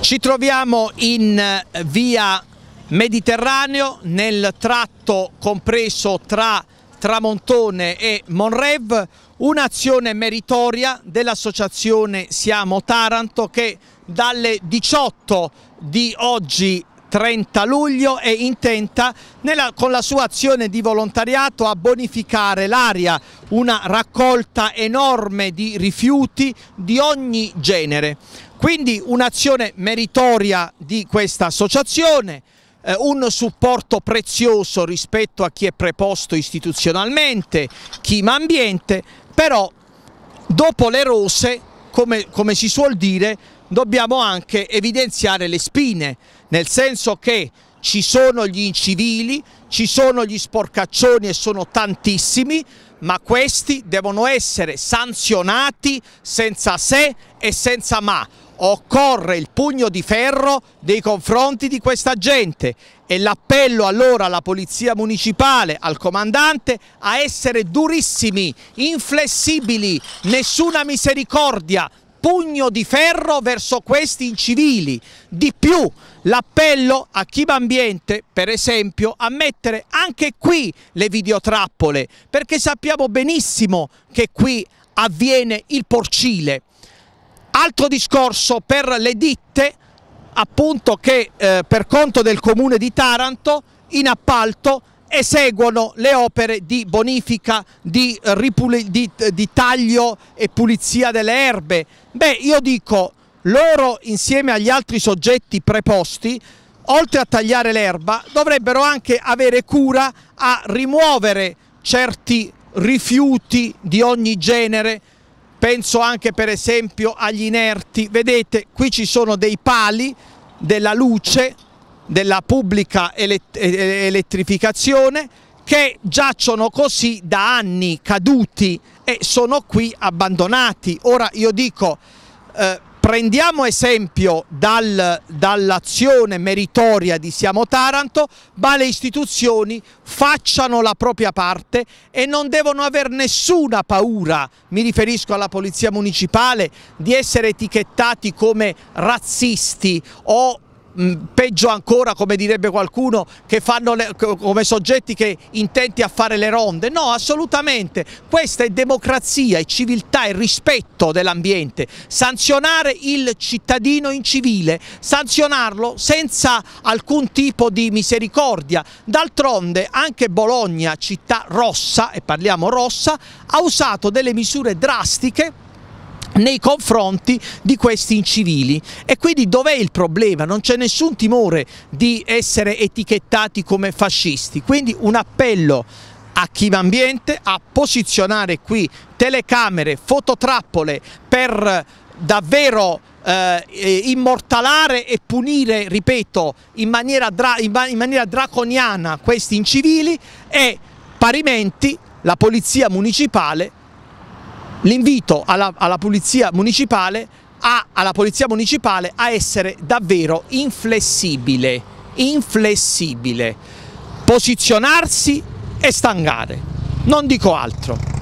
Ci troviamo in eh, via Mediterraneo nel tratto compreso tra Tramontone e Monrev, un'azione meritoria dell'associazione Siamo Taranto che dalle 18 di oggi 30 luglio è intenta nella, con la sua azione di volontariato a bonificare l'aria, una raccolta enorme di rifiuti di ogni genere. Quindi un'azione meritoria di questa associazione, eh, un supporto prezioso rispetto a chi è preposto istituzionalmente, chima ambiente, però dopo le rose, come, come si suol dire, dobbiamo anche evidenziare le spine, nel senso che ci sono gli incivili, ci sono gli sporcaccioni e sono tantissimi, ma questi devono essere sanzionati senza se e senza ma occorre il pugno di ferro nei confronti di questa gente e l'appello allora alla polizia municipale, al comandante a essere durissimi, inflessibili, nessuna misericordia, pugno di ferro verso questi incivili. Di più, l'appello a Chiba Ambiente, per esempio, a mettere anche qui le videotrappole, perché sappiamo benissimo che qui avviene il porcile Altro discorso per le ditte appunto che eh, per conto del comune di Taranto in appalto eseguono le opere di bonifica, di, di, di taglio e pulizia delle erbe. Beh, io dico, loro insieme agli altri soggetti preposti oltre a tagliare l'erba dovrebbero anche avere cura a rimuovere certi rifiuti di ogni genere penso anche per esempio agli inerti, vedete qui ci sono dei pali della luce, della pubblica elettrificazione che giacciono così da anni caduti e sono qui abbandonati. Ora io dico eh, prendiamo esempio dal, dall'azione meritoria di Siamo Taranto, ma le istituzioni facciano la propria parte e non devono avere nessuna paura, mi riferisco alla Polizia Municipale, di essere etichettati come razzisti o Mm, peggio ancora come direbbe qualcuno che fanno le, come soggetti che intenti a fare le ronde no assolutamente questa è democrazia è civiltà e rispetto dell'ambiente sanzionare il cittadino incivile sanzionarlo senza alcun tipo di misericordia d'altronde anche Bologna città rossa e parliamo rossa ha usato delle misure drastiche nei confronti di questi incivili e quindi dov'è il problema? Non c'è nessun timore di essere etichettati come fascisti, quindi un appello a Chiva Ambiente a posizionare qui telecamere, fototrappole per eh, davvero eh, immortalare e punire, ripeto, in maniera, in maniera draconiana questi incivili e parimenti la polizia municipale l'invito alla, alla, polizia municipale a, alla polizia municipale a essere davvero inflessibile, inflessibile, posizionarsi e stangare, non dico altro.